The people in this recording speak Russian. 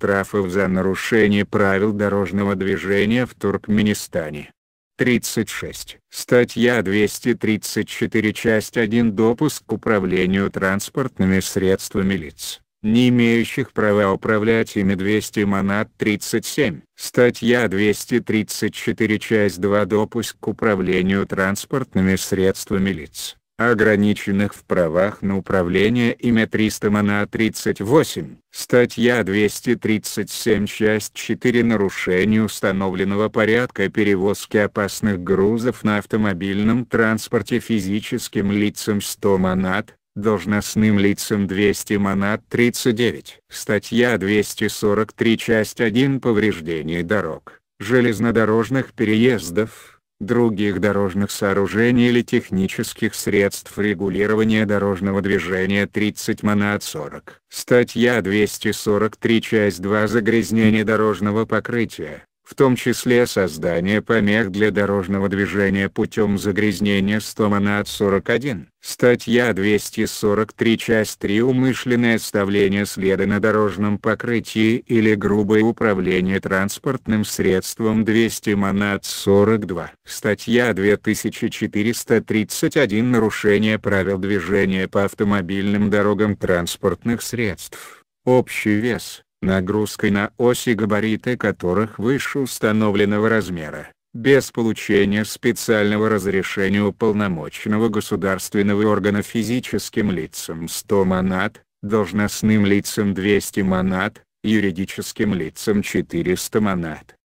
штрафов за нарушение правил дорожного движения в Туркменистане. 36. Статья 234 часть 1 Допуск к управлению транспортными средствами лиц, не имеющих права управлять ими 200 манат 37. Статья 234 часть 2 Допуск к управлению транспортными средствами лиц, ограниченных в правах на управление имя 300 мана 38. Статья 237 часть 4 Нарушение установленного порядка перевозки опасных грузов на автомобильном транспорте физическим лицам 100 манат, должностным лицам 200 манат 39. Статья 243 часть 1 Повреждение дорог, железнодорожных переездов, других дорожных сооружений или технических средств регулирования дорожного движения 30 монат 40. Статья 243 часть 2 загрязнение дорожного покрытия в том числе создание помех для дорожного движения путем загрязнения стомана от 41. Статья 243 часть 3 Умышленное оставление следа на дорожном покрытии или грубое управление транспортным средством 200 манат 42. Статья 2431 Нарушение правил движения по автомобильным дорогам транспортных средств. Общий вес нагрузкой на оси габариты которых выше установленного размера, без получения специального разрешения уполномоченного государственного органа физическим лицам 100 монат, должностным лицам 200 монат, юридическим лицам 400 монат,